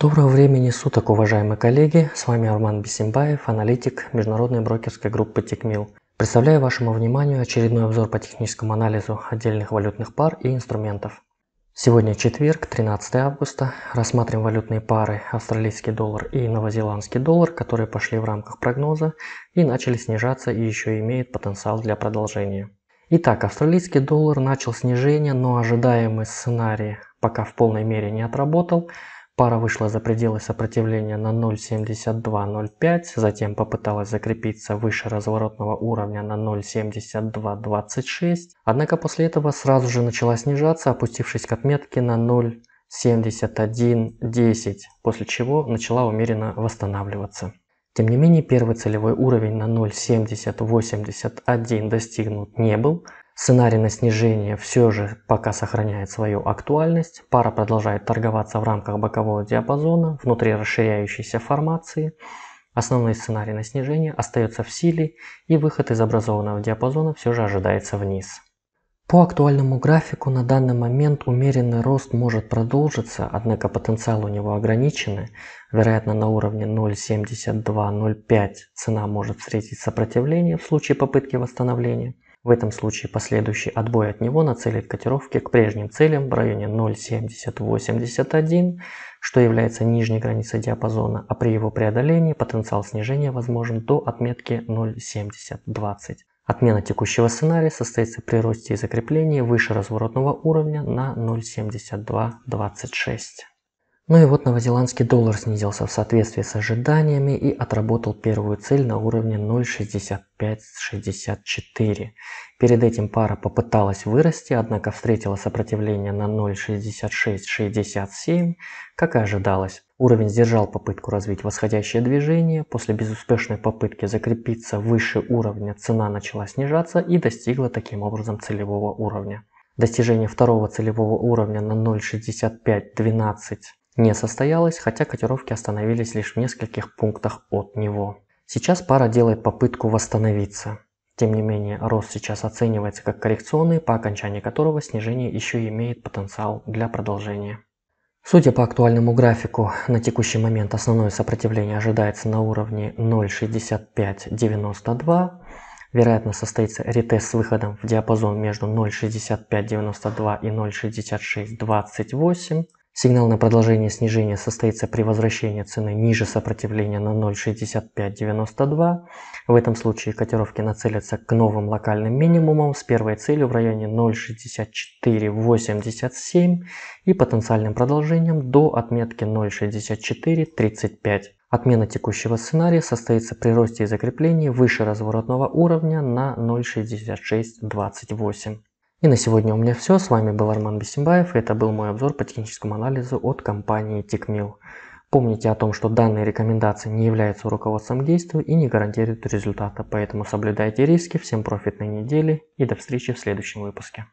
Доброго времени суток, уважаемые коллеги! С вами Арман Бесимбаев, аналитик международной брокерской группы Текмил. Представляю вашему вниманию очередной обзор по техническому анализу отдельных валютных пар и инструментов. Сегодня четверг, 13 августа. Рассмотрим валютные пары австралийский доллар и новозеландский доллар, которые пошли в рамках прогноза и начали снижаться и еще имеют потенциал для продолжения. Итак, австралийский доллар начал снижение, но ожидаемый сценарий пока в полной мере не отработал. Пара вышла за пределы сопротивления на 0.72.05, затем попыталась закрепиться выше разворотного уровня на 0.72.26, однако после этого сразу же начала снижаться, опустившись к отметке на 0.71.10, после чего начала умеренно восстанавливаться. Тем не менее, первый целевой уровень на 0.70.81 достигнут не был – Сценарий на снижение все же пока сохраняет свою актуальность. Пара продолжает торговаться в рамках бокового диапазона, внутри расширяющейся формации. Основной сценарий на снижение остается в силе, и выход из образованного диапазона все же ожидается вниз. По актуальному графику на данный момент умеренный рост может продолжиться, однако потенциал у него ограничен. Вероятно, на уровне 0.72-0.5 цена может встретить сопротивление в случае попытки восстановления. В этом случае последующий отбой от него нацелит котировки к прежним целям в районе 0.7081, что является нижней границей диапазона, а при его преодолении потенциал снижения возможен до отметки 0.7020. Отмена текущего сценария состоится при росте и закреплении выше разворотного уровня на 0.7226. Ну и вот новозеландский доллар снизился в соответствии с ожиданиями и отработал первую цель на уровне 0.6564. Перед этим пара попыталась вырасти, однако встретила сопротивление на 0.6667, как и ожидалось. Уровень сдержал попытку развить восходящее движение, после безуспешной попытки закрепиться выше уровня цена начала снижаться и достигла таким образом целевого уровня. Достижение второго целевого уровня на 0.6512 не состоялось, хотя котировки остановились лишь в нескольких пунктах от него. Сейчас пара делает попытку восстановиться. Тем не менее, рост сейчас оценивается как коррекционный, по окончании которого снижение еще имеет потенциал для продолжения. Судя по актуальному графику, на текущий момент основное сопротивление ожидается на уровне 0.6592. Вероятно, состоится ретест с выходом в диапазон между 0.6592 и 0.6628. Сигнал на продолжение снижения состоится при возвращении цены ниже сопротивления на 0.6592. В этом случае котировки нацелятся к новым локальным минимумам с первой целью в районе 0.6487 и потенциальным продолжением до отметки 0.6435. Отмена текущего сценария состоится при росте и закреплении выше разворотного уровня на 0.6628. И на сегодня у меня все. С вами был Арман Бесимбаев. Это был мой обзор по техническому анализу от компании TechMill. Помните о том, что данные рекомендации не являются руководством к действию и не гарантируют результата, поэтому соблюдайте риски. Всем профитной недели и до встречи в следующем выпуске.